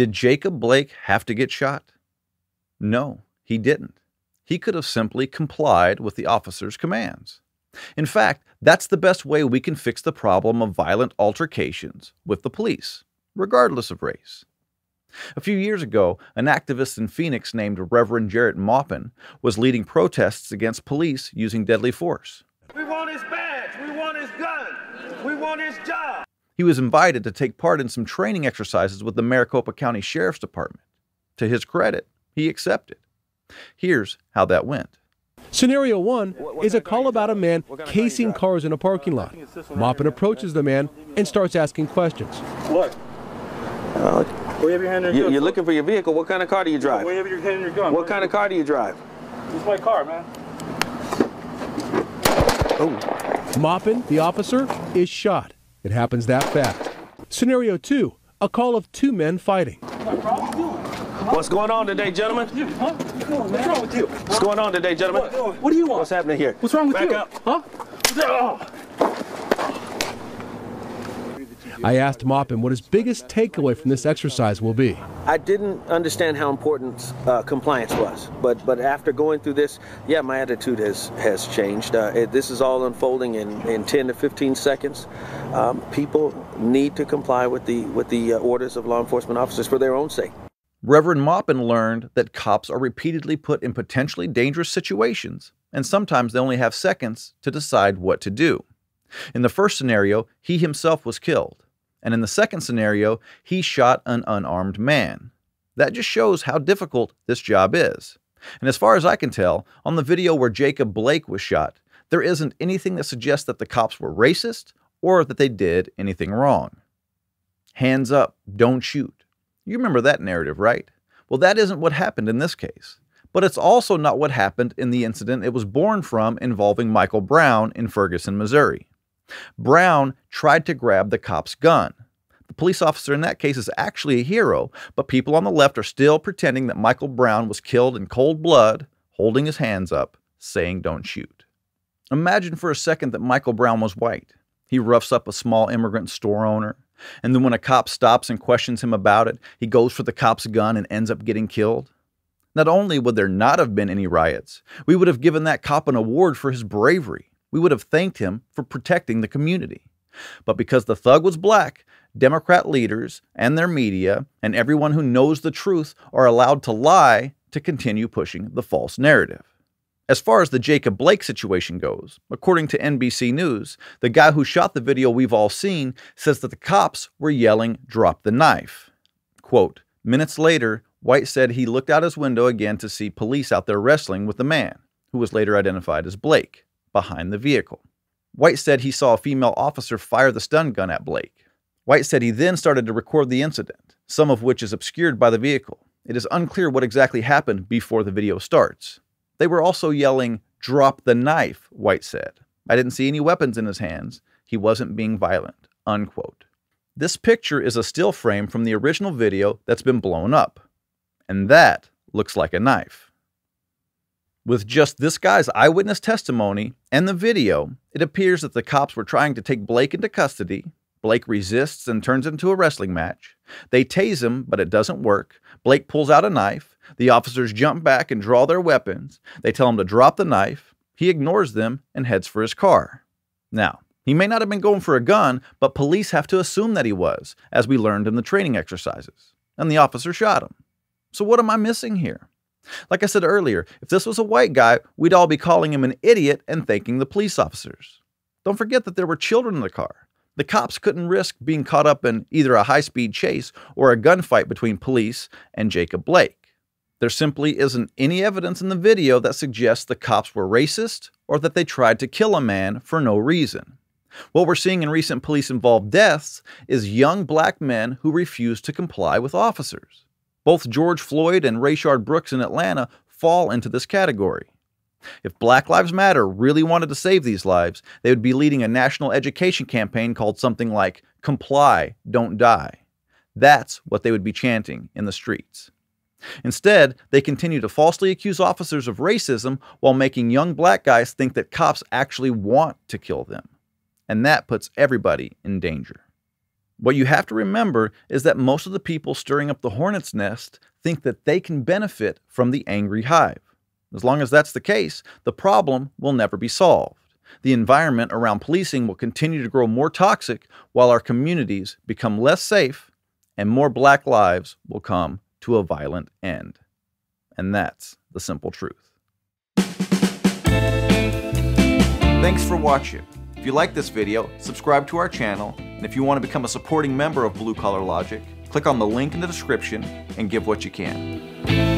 Did Jacob Blake have to get shot? No, he didn't. He could have simply complied with the officer's commands. In fact, that's the best way we can fix the problem of violent altercations with the police, regardless of race. A few years ago, an activist in Phoenix named Reverend Jarrett Maupin was leading protests against police using deadly force. he was invited to take part in some training exercises with the Maricopa County Sheriff's Department. To his credit, he accepted. Here's how that went. Scenario one is a call about a man casing cars in a parking lot. Moppin approaches the man and starts asking questions. What? Uh, you are looking for your vehicle. What kind of car do you drive? Where your hand your gun. What kind of car do you drive? It's my car, man. Oh. Moppin, the officer, is shot. It happens that fast. Scenario two a call of two men fighting. What's going on today, gentlemen? What's wrong with you? What's going on today, gentlemen? What, do you want? What's happening here? What's wrong with Back you? Back up. Huh? I asked Maupin what his biggest takeaway from this exercise will be. I didn't understand how important uh, compliance was, but but after going through this, yeah, my attitude has has changed. Uh, it, this is all unfolding in, in 10 to 15 seconds. Um, people need to comply with the with the uh, orders of law enforcement officers for their own sake. Reverend Maupin learned that cops are repeatedly put in potentially dangerous situations, and sometimes they only have seconds to decide what to do. In the first scenario, he himself was killed. And in the second scenario, he shot an unarmed man. That just shows how difficult this job is. And as far as I can tell, on the video where Jacob Blake was shot, there isn't anything that suggests that the cops were racist or that they did anything wrong. Hands up, don't shoot. You remember that narrative, right? Well, that isn't what happened in this case. But it's also not what happened in the incident it was born from involving Michael Brown in Ferguson, Missouri. Brown tried to grab the cop's gun. The police officer in that case is actually a hero, but people on the left are still pretending that Michael Brown was killed in cold blood, holding his hands up, saying, Don't shoot. Imagine for a second that Michael Brown was white. He roughs up a small immigrant store owner, and then when a cop stops and questions him about it, he goes for the cop's gun and ends up getting killed. Not only would there not have been any riots, we would have given that cop an award for his bravery we would have thanked him for protecting the community. But because the thug was black, Democrat leaders and their media and everyone who knows the truth are allowed to lie to continue pushing the false narrative. As far as the Jacob Blake situation goes, according to NBC News, the guy who shot the video we've all seen says that the cops were yelling, Drop the knife. Quote Minutes later, White said he looked out his window again to see police out there wrestling with the man, who was later identified as Blake behind the vehicle. White said he saw a female officer fire the stun gun at Blake. White said he then started to record the incident, some of which is obscured by the vehicle. It is unclear what exactly happened before the video starts. They were also yelling, Drop the knife, White said. I didn't see any weapons in his hands. He wasn't being violent. Unquote. This picture is a still frame from the original video that's been blown up. And that looks like a knife. With just this guy's eyewitness testimony and the video, it appears that the cops were trying to take Blake into custody. Blake resists and turns into a wrestling match. They tase him, but it doesn't work. Blake pulls out a knife. The officers jump back and draw their weapons. They tell him to drop the knife. He ignores them and heads for his car. Now, he may not have been going for a gun, but police have to assume that he was, as we learned in the training exercises. And the officer shot him. So, what am I missing here? Like I said earlier, if this was a white guy, we'd all be calling him an idiot and thanking the police officers. Don't forget that there were children in the car. The cops couldn't risk being caught up in either a high speed chase or a gunfight between police and Jacob Blake. There simply isn't any evidence in the video that suggests the cops were racist or that they tried to kill a man for no reason. What we're seeing in recent police involved deaths is young black men who refuse to comply with officers. Both George Floyd and Rayshard Brooks in Atlanta fall into this category. If Black Lives Matter really wanted to save these lives, they would be leading a national education campaign called something like Comply, Don't Die. That's what they would be chanting in the streets. Instead, they continue to falsely accuse officers of racism while making young black guys think that cops actually want to kill them. And that puts everybody in danger. What you have to remember is that most of the people stirring up the hornet's nest think that they can benefit from the angry hive. As long as that's the case, the problem will never be solved. The environment around policing will continue to grow more toxic while our communities become less safe and more black lives will come to a violent end. And that's the simple truth. Thanks for watching. If you like this video, subscribe to our channel, and if you want to become a supporting member of Blue Collar Logic, click on the link in the description and give what you can.